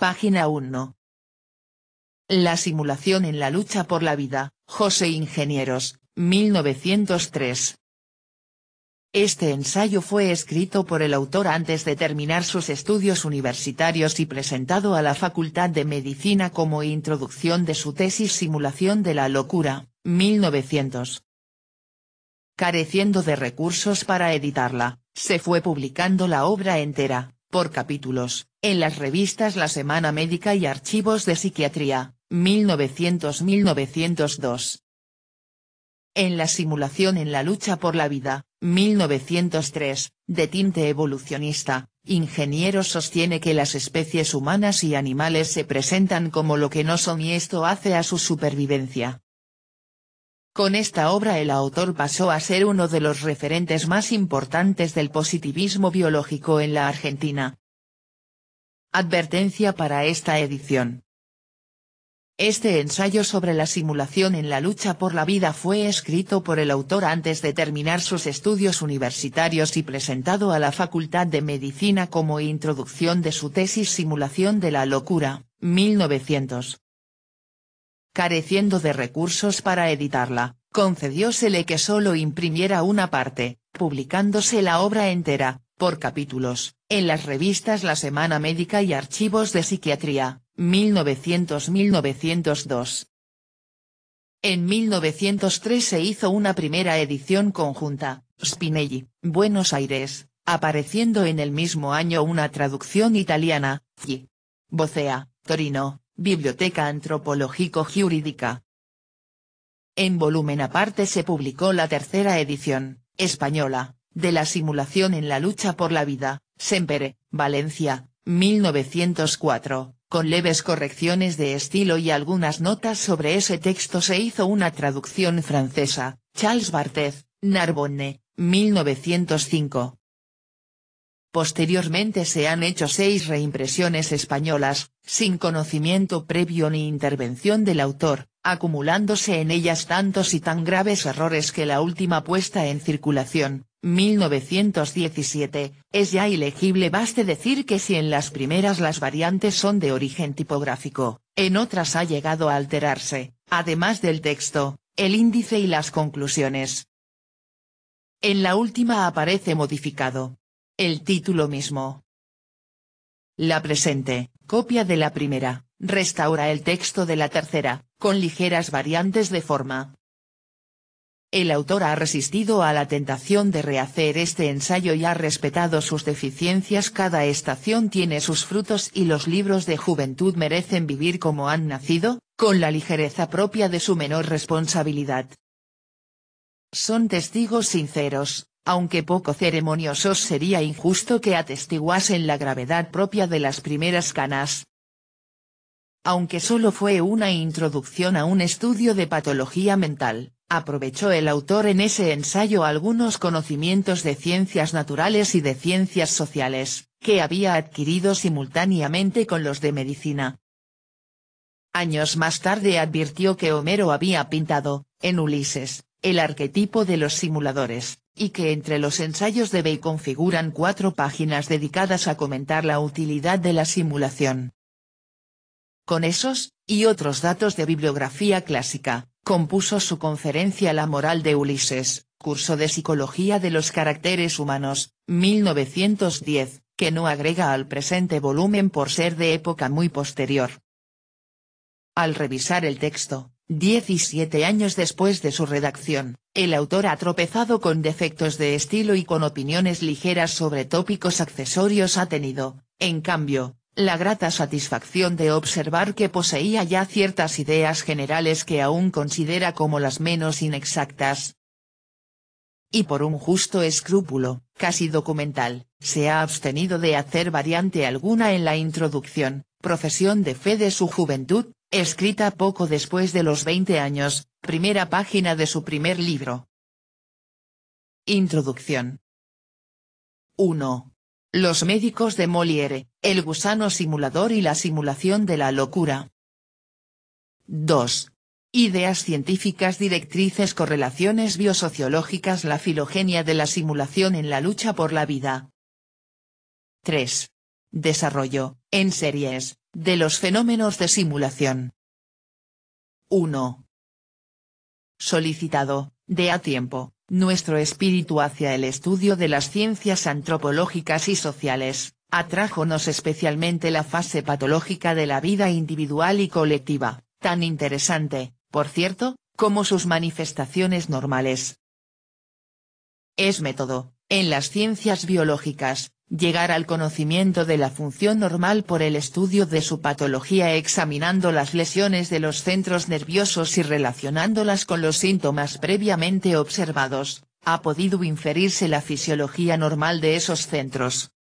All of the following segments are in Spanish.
Página 1. La simulación en la lucha por la vida, José Ingenieros, 1903. Este ensayo fue escrito por el autor antes de terminar sus estudios universitarios y presentado a la Facultad de Medicina como introducción de su tesis Simulación de la Locura, 1900. Careciendo de recursos para editarla, se fue publicando la obra entera, por capítulos, en las revistas La Semana Médica y Archivos de Psiquiatría, 1900-1902. En la simulación en la lucha por la vida, 1903, de tinte evolucionista, Ingeniero sostiene que las especies humanas y animales se presentan como lo que no son y esto hace a su supervivencia. Con esta obra el autor pasó a ser uno de los referentes más importantes del positivismo biológico en la Argentina. Advertencia para esta edición. Este ensayo sobre la simulación en la lucha por la vida fue escrito por el autor antes de terminar sus estudios universitarios y presentado a la Facultad de Medicina como introducción de su tesis Simulación de la Locura, 1900 careciendo de recursos para editarla, concediósele que solo imprimiera una parte, publicándose la obra entera, por capítulos, en las revistas La Semana Médica y Archivos de Psiquiatría, 1900-1902. En 1903 se hizo una primera edición conjunta, Spinelli, Buenos Aires, apareciendo en el mismo año una traducción italiana, G. Bocea, Torino, Biblioteca Antropológico-Jurídica. En volumen aparte se publicó la tercera edición, española, de la simulación en la lucha por la vida, Sempere, Valencia, 1904, con leves correcciones de estilo y algunas notas sobre ese texto se hizo una traducción francesa, Charles Barthez, Narbonne, 1905. Posteriormente se han hecho seis reimpresiones españolas, sin conocimiento previo ni intervención del autor, acumulándose en ellas tantos y tan graves errores que la última puesta en circulación, 1917, es ya ilegible. Baste decir que si en las primeras las variantes son de origen tipográfico, en otras ha llegado a alterarse, además del texto, el índice y las conclusiones. En la última aparece modificado, el título mismo. La presente, copia de la primera, restaura el texto de la tercera, con ligeras variantes de forma. El autor ha resistido a la tentación de rehacer este ensayo y ha respetado sus deficiencias. Cada estación tiene sus frutos y los libros de juventud merecen vivir como han nacido, con la ligereza propia de su menor responsabilidad. Son testigos sinceros, aunque poco ceremoniosos sería injusto que atestiguasen la gravedad propia de las primeras canas. Aunque solo fue una introducción a un estudio de patología mental, aprovechó el autor en ese ensayo algunos conocimientos de ciencias naturales y de ciencias sociales, que había adquirido simultáneamente con los de medicina. Años más tarde advirtió que Homero había pintado, en Ulises, el arquetipo de los simuladores, y que entre los ensayos de Bacon configuran cuatro páginas dedicadas a comentar la utilidad de la simulación. Con esos, y otros datos de bibliografía clásica, compuso su conferencia La moral de Ulises, curso de Psicología de los Caracteres Humanos, 1910, que no agrega al presente volumen por ser de época muy posterior. Al revisar el texto, Diecisiete años después de su redacción, el autor ha tropezado con defectos de estilo y con opiniones ligeras sobre tópicos accesorios ha tenido, en cambio, la grata satisfacción de observar que poseía ya ciertas ideas generales que aún considera como las menos inexactas. Y por un justo escrúpulo, casi documental, se ha abstenido de hacer variante alguna en la introducción, profesión de fe de su juventud, escrita poco después de los 20 años, primera página de su primer libro. Introducción. 1. Los médicos de Molière, el gusano simulador y la simulación de la locura. 2. Ideas científicas directrices correlaciones biosociológicas la filogenia de la simulación en la lucha por la vida. 3. Desarrollo, en series, de los fenómenos de simulación. 1. Solicitado, de a tiempo, nuestro espíritu hacia el estudio de las ciencias antropológicas y sociales, atrajonos especialmente la fase patológica de la vida individual y colectiva, tan interesante, por cierto, como sus manifestaciones normales. Es método, en las ciencias biológicas, llegar al conocimiento de la función normal por el estudio de su patología examinando las lesiones de los centros nerviosos y relacionándolas con los síntomas previamente observados, ha podido inferirse la fisiología normal de esos centros.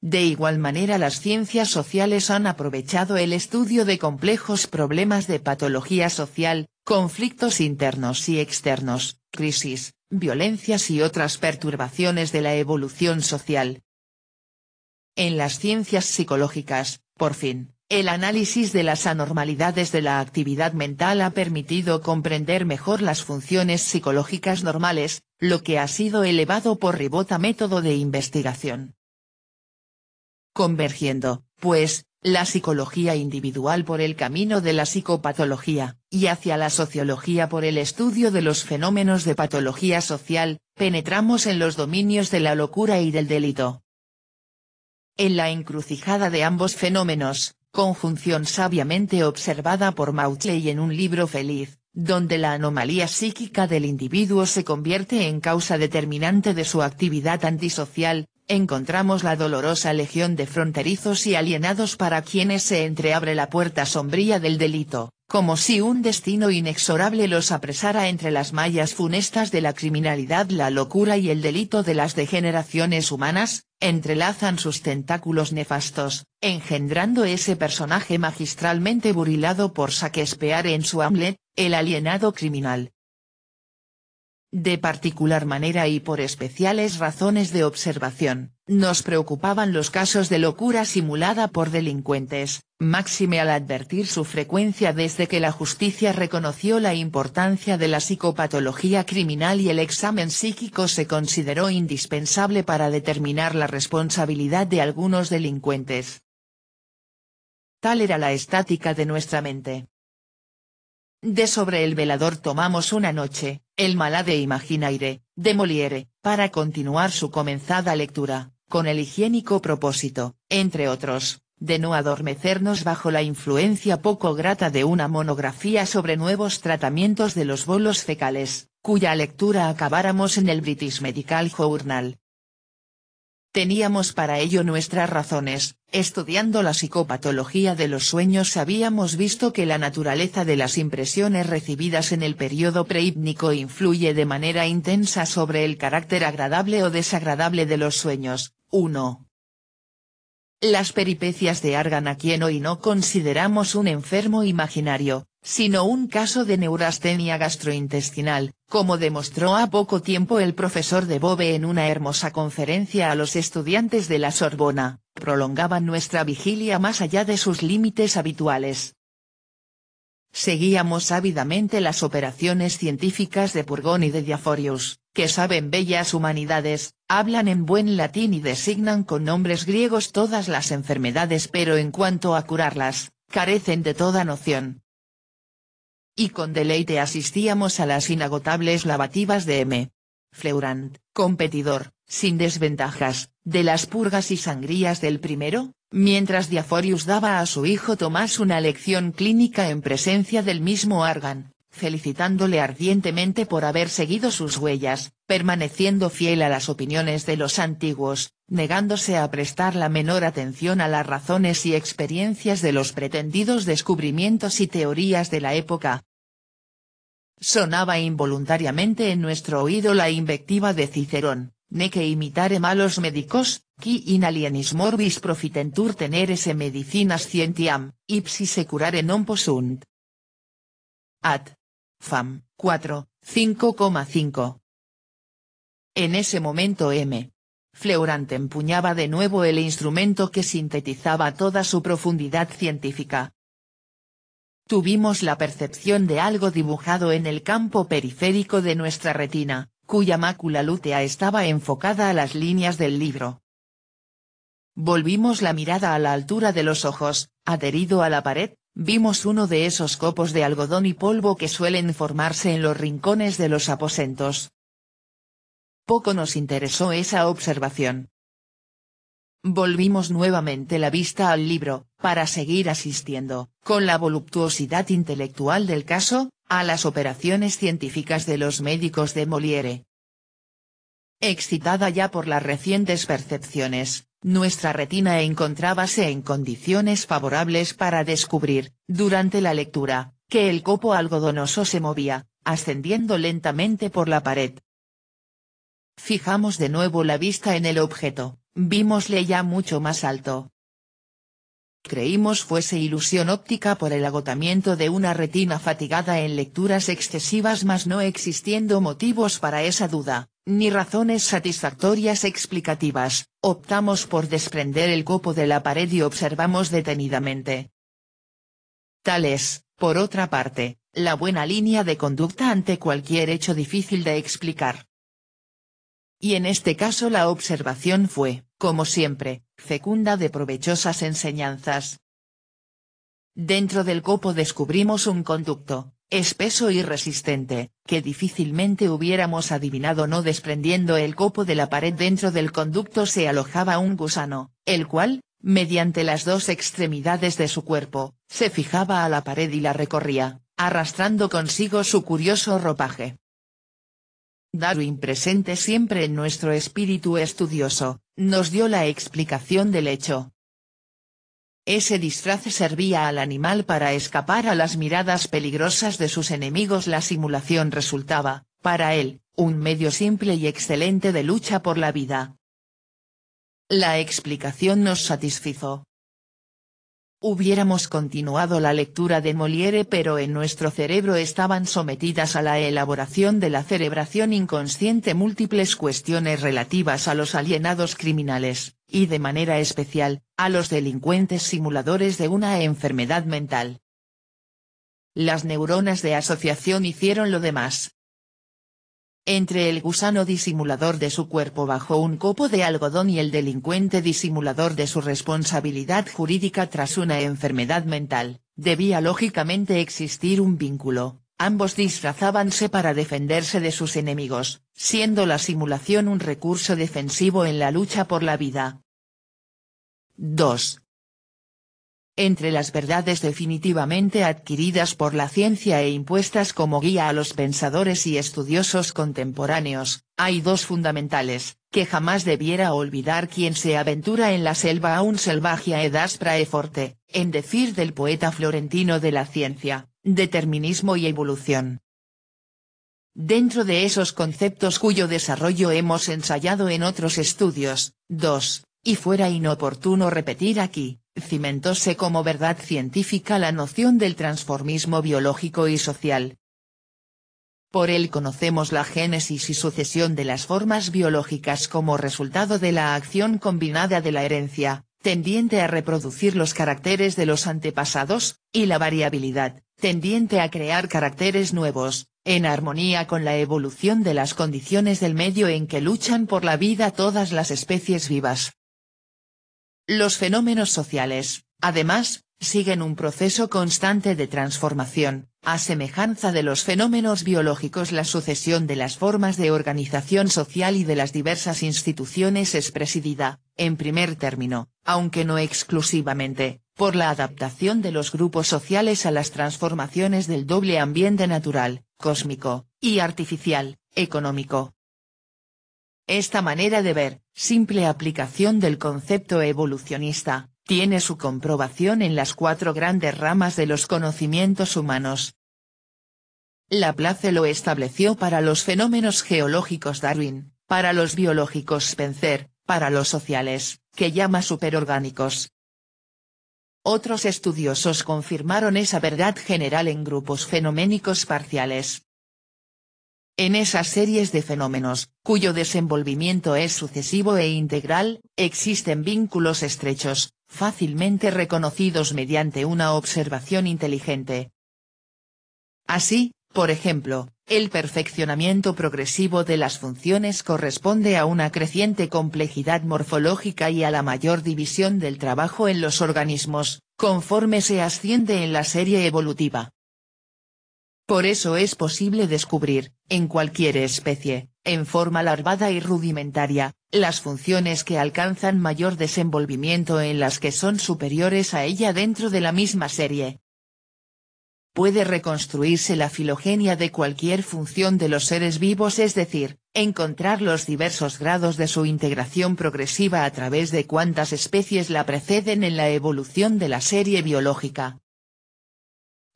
De igual manera las ciencias sociales han aprovechado el estudio de complejos problemas de patología social, conflictos internos y externos, crisis, violencias y otras perturbaciones de la evolución social. En las ciencias psicológicas, por fin, el análisis de las anormalidades de la actividad mental ha permitido comprender mejor las funciones psicológicas normales, lo que ha sido elevado por ribota método de investigación. Convergiendo, pues, la psicología individual por el camino de la psicopatología, y hacia la sociología por el estudio de los fenómenos de patología social, penetramos en los dominios de la locura y del delito. En la encrucijada de ambos fenómenos, conjunción sabiamente observada por Mauchly en un libro feliz, donde la anomalía psíquica del individuo se convierte en causa determinante de su actividad antisocial, encontramos la dolorosa legión de fronterizos y alienados para quienes se entreabre la puerta sombría del delito, como si un destino inexorable los apresara entre las mallas funestas de la criminalidad la locura y el delito de las degeneraciones humanas, entrelazan sus tentáculos nefastos, engendrando ese personaje magistralmente burilado por saquespear en su Hamlet, el alienado criminal, de particular manera y por especiales razones de observación, nos preocupaban los casos de locura simulada por delincuentes, máxime al advertir su frecuencia desde que la justicia reconoció la importancia de la psicopatología criminal y el examen psíquico se consideró indispensable para determinar la responsabilidad de algunos delincuentes. Tal era la estática de nuestra mente de sobre el velador tomamos una noche, el malade imaginaire, de Moliere para continuar su comenzada lectura, con el higiénico propósito, entre otros, de no adormecernos bajo la influencia poco grata de una monografía sobre nuevos tratamientos de los bolos fecales, cuya lectura acabáramos en el British Medical Journal, Teníamos para ello nuestras razones, estudiando la psicopatología de los sueños habíamos visto que la naturaleza de las impresiones recibidas en el periodo prehipnico influye de manera intensa sobre el carácter agradable o desagradable de los sueños. 1. Las peripecias de Argan a quien hoy no consideramos un enfermo imaginario, sino un caso de neurastenia gastrointestinal, como demostró a poco tiempo el profesor de Bobe en una hermosa conferencia a los estudiantes de la Sorbona, prolongaban nuestra vigilia más allá de sus límites habituales, Seguíamos ávidamente las operaciones científicas de Purgón y de Diaforius, que saben bellas humanidades, hablan en buen latín y designan con nombres griegos todas las enfermedades pero en cuanto a curarlas, carecen de toda noción. Y con deleite asistíamos a las inagotables lavativas de M. Fleurant, competidor, sin desventajas, de las purgas y sangrías del primero, mientras Diaforius daba a su hijo Tomás una lección clínica en presencia del mismo Argan, felicitándole ardientemente por haber seguido sus huellas, permaneciendo fiel a las opiniones de los antiguos, negándose a prestar la menor atención a las razones y experiencias de los pretendidos descubrimientos y teorías de la época. Sonaba involuntariamente en nuestro oído la invectiva de Cicerón, Neque imitare malos médicos, qui in alienis morbis profitentur tenere se medicinas scientiam, ipsi curare non possunt. At. Fam. 4, 5,5. En ese momento M. Fleurant empuñaba de nuevo el instrumento que sintetizaba toda su profundidad científica. Tuvimos la percepción de algo dibujado en el campo periférico de nuestra retina, cuya mácula lútea estaba enfocada a las líneas del libro. Volvimos la mirada a la altura de los ojos, adherido a la pared, vimos uno de esos copos de algodón y polvo que suelen formarse en los rincones de los aposentos. Poco nos interesó esa observación. Volvimos nuevamente la vista al libro, para seguir asistiendo, con la voluptuosidad intelectual del caso, a las operaciones científicas de los médicos de Moliere. Excitada ya por las recientes percepciones, nuestra retina encontrábase en condiciones favorables para descubrir, durante la lectura, que el copo algodonoso se movía, ascendiendo lentamente por la pared. Fijamos de nuevo la vista en el objeto, vímosle ya mucho más alto, Creímos fuese ilusión óptica por el agotamiento de una retina fatigada en lecturas excesivas mas no existiendo motivos para esa duda, ni razones satisfactorias explicativas, optamos por desprender el copo de la pared y observamos detenidamente. Tal es, por otra parte, la buena línea de conducta ante cualquier hecho difícil de explicar. Y en este caso la observación fue, como siempre, fecunda de provechosas enseñanzas. Dentro del copo descubrimos un conducto, espeso y resistente, que difícilmente hubiéramos adivinado no desprendiendo el copo de la pared dentro del conducto se alojaba un gusano, el cual, mediante las dos extremidades de su cuerpo, se fijaba a la pared y la recorría, arrastrando consigo su curioso ropaje. Darwin presente siempre en nuestro espíritu estudioso, nos dio la explicación del hecho. Ese disfraz servía al animal para escapar a las miradas peligrosas de sus enemigos. La simulación resultaba, para él, un medio simple y excelente de lucha por la vida. La explicación nos satisfizo, Hubiéramos continuado la lectura de Moliere pero en nuestro cerebro estaban sometidas a la elaboración de la cerebración inconsciente múltiples cuestiones relativas a los alienados criminales, y de manera especial, a los delincuentes simuladores de una enfermedad mental. Las neuronas de asociación hicieron lo demás, entre el gusano disimulador de su cuerpo bajo un copo de algodón y el delincuente disimulador de su responsabilidad jurídica tras una enfermedad mental, debía lógicamente existir un vínculo, Ambos disfrazábanse para defenderse de sus enemigos, siendo la simulación un recurso defensivo en la lucha por la vida. 2 entre las verdades definitivamente adquiridas por la ciencia e impuestas como guía a los pensadores y estudiosos contemporáneos, hay dos fundamentales, que jamás debiera olvidar quien se aventura en la selva aún selvagia ed aspra e forte, en decir del poeta florentino de la ciencia, determinismo y evolución. Dentro de esos conceptos cuyo desarrollo hemos ensayado en otros estudios, dos y fuera inoportuno repetir aquí, cimentóse como verdad científica la noción del transformismo biológico y social. Por él conocemos la génesis y sucesión de las formas biológicas como resultado de la acción combinada de la herencia, tendiente a reproducir los caracteres de los antepasados, y la variabilidad, tendiente a crear caracteres nuevos, en armonía con la evolución de las condiciones del medio en que luchan por la vida todas las especies vivas. Los fenómenos sociales, además, siguen un proceso constante de transformación, a semejanza de los fenómenos biológicos la sucesión de las formas de organización social y de las diversas instituciones es presidida, en primer término, aunque no exclusivamente, por la adaptación de los grupos sociales a las transformaciones del doble ambiente natural, cósmico, y artificial, económico, esta manera de ver, simple aplicación del concepto evolucionista, tiene su comprobación en las cuatro grandes ramas de los conocimientos humanos. Laplace lo estableció para los fenómenos geológicos Darwin, para los biológicos Spencer, para los sociales, que llama superorgánicos. Otros estudiosos confirmaron esa verdad general en grupos fenoménicos parciales, en esas series de fenómenos, cuyo desenvolvimiento es sucesivo e integral, existen vínculos estrechos, fácilmente reconocidos mediante una observación inteligente. Así, por ejemplo, el perfeccionamiento progresivo de las funciones corresponde a una creciente complejidad morfológica y a la mayor división del trabajo en los organismos, conforme se asciende en la serie evolutiva. Por eso es posible descubrir, en cualquier especie, en forma larvada y rudimentaria, las funciones que alcanzan mayor desenvolvimiento en las que son superiores a ella dentro de la misma serie. Puede reconstruirse la filogenia de cualquier función de los seres vivos es decir, encontrar los diversos grados de su integración progresiva a través de cuántas especies la preceden en la evolución de la serie biológica.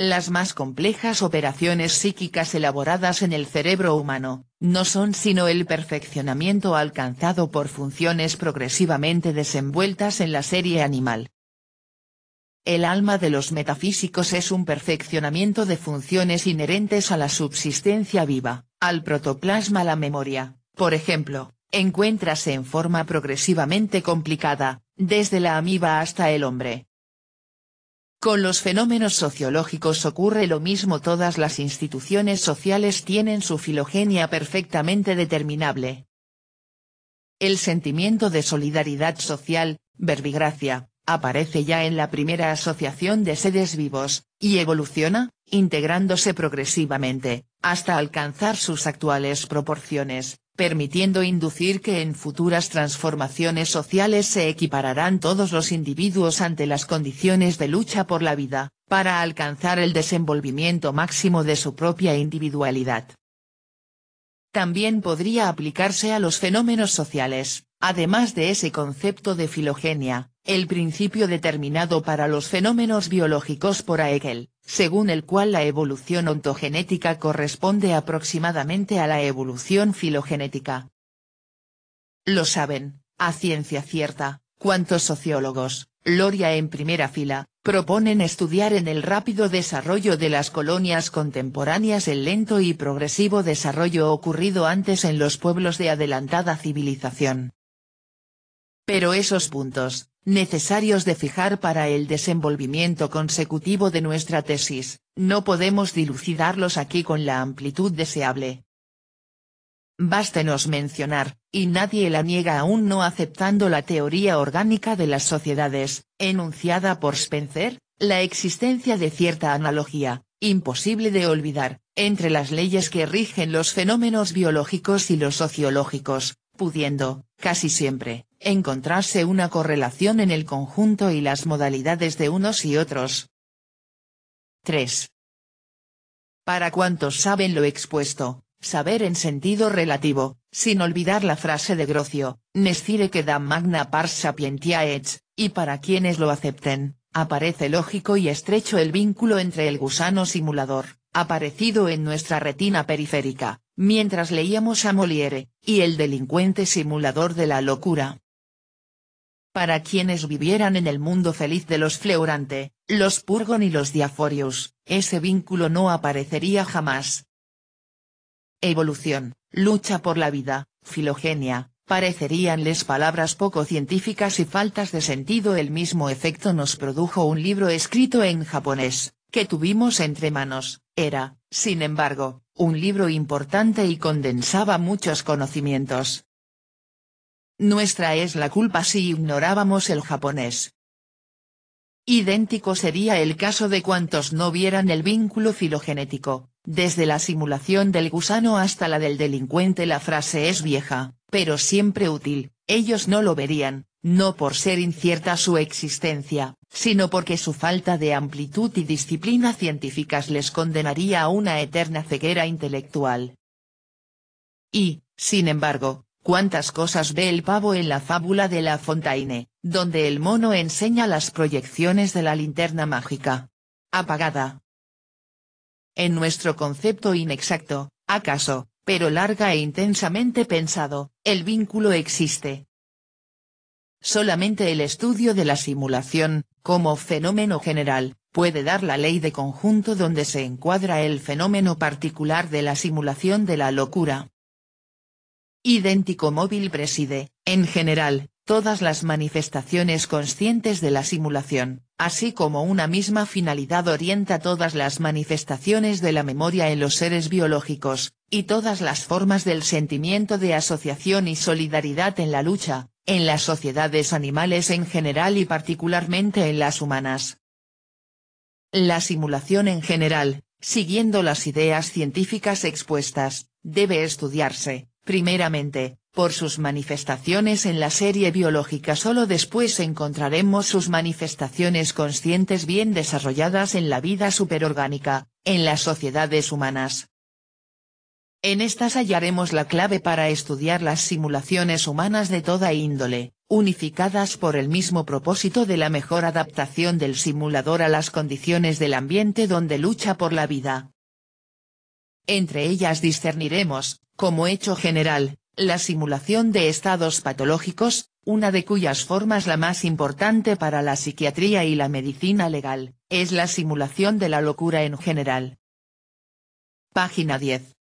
Las más complejas operaciones psíquicas elaboradas en el cerebro humano, no son sino el perfeccionamiento alcanzado por funciones progresivamente desenvueltas en la serie animal. El alma de los metafísicos es un perfeccionamiento de funciones inherentes a la subsistencia viva, al protoplasma la memoria, por ejemplo, encuéntrase en forma progresivamente complicada, desde la amiba hasta el hombre, con los fenómenos sociológicos ocurre lo mismo todas las instituciones sociales tienen su filogenia perfectamente determinable. El sentimiento de solidaridad social, verbigracia, aparece ya en la primera asociación de seres vivos, y evoluciona, integrándose progresivamente, hasta alcanzar sus actuales proporciones, permitiendo inducir que en futuras transformaciones sociales se equipararán todos los individuos ante las condiciones de lucha por la vida, para alcanzar el desenvolvimiento máximo de su propia individualidad. También podría aplicarse a los fenómenos sociales, además de ese concepto de filogenia, el principio determinado para los fenómenos biológicos por Aegel, según el cual la evolución ontogenética corresponde aproximadamente a la evolución filogenética. Lo saben, a ciencia cierta, cuantos sociólogos, Loria en primera fila, proponen estudiar en el rápido desarrollo de las colonias contemporáneas el lento y progresivo desarrollo ocurrido antes en los pueblos de adelantada civilización. Pero esos puntos, necesarios de fijar para el desenvolvimiento consecutivo de nuestra tesis, no podemos dilucidarlos aquí con la amplitud deseable. Bástenos mencionar, y nadie la niega aún no aceptando la teoría orgánica de las sociedades, enunciada por Spencer, la existencia de cierta analogía, imposible de olvidar, entre las leyes que rigen los fenómenos biológicos y los sociológicos, pudiendo, casi siempre, encontrarse una correlación en el conjunto y las modalidades de unos y otros. 3. Para cuantos saben lo expuesto, saber en sentido relativo, sin olvidar la frase de Grocio, Nescire da magna pars sapientiae, y para quienes lo acepten, aparece lógico y estrecho el vínculo entre el gusano simulador, aparecido en nuestra retina periférica, mientras leíamos a Moliere, y el delincuente simulador de la locura. Para quienes vivieran en el mundo feliz de los Fleurante, los Purgon y los Diaforius, ese vínculo no aparecería jamás. Evolución, lucha por la vida, filogenia, pareceríanles palabras poco científicas y faltas de sentido. El mismo efecto nos produjo un libro escrito en japonés, que tuvimos entre manos, era, sin embargo, un libro importante y condensaba muchos conocimientos. Nuestra es la culpa si ignorábamos el japonés. Idéntico sería el caso de cuantos no vieran el vínculo filogenético, desde la simulación del gusano hasta la del delincuente la frase es vieja, pero siempre útil, ellos no lo verían, no por ser incierta su existencia, sino porque su falta de amplitud y disciplina científicas les condenaría a una eterna ceguera intelectual. Y, sin embargo, cuántas cosas ve el pavo en la fábula de La Fontaine, donde el mono enseña las proyecciones de la linterna mágica. Apagada. En nuestro concepto inexacto, ¿acaso, pero larga e intensamente pensado, el vínculo existe. Solamente el estudio de la simulación, como fenómeno general, puede dar la ley de conjunto donde se encuadra el fenómeno particular de la simulación de la locura. Idéntico móvil preside, en general, todas las manifestaciones conscientes de la simulación, así como una misma finalidad orienta todas las manifestaciones de la memoria en los seres biológicos, y todas las formas del sentimiento de asociación y solidaridad en la lucha, en las sociedades animales en general y particularmente en las humanas. La simulación en general, siguiendo las ideas científicas expuestas, debe estudiarse, primeramente, por sus manifestaciones en la serie biológica solo después encontraremos sus manifestaciones conscientes bien desarrolladas en la vida superorgánica, en las sociedades humanas. En estas hallaremos la clave para estudiar las simulaciones humanas de toda índole, unificadas por el mismo propósito de la mejor adaptación del simulador a las condiciones del ambiente donde lucha por la vida. Entre ellas discerniremos, como hecho general, la simulación de estados patológicos, una de cuyas formas la más importante para la psiquiatría y la medicina legal, es la simulación de la locura en general. Página 10.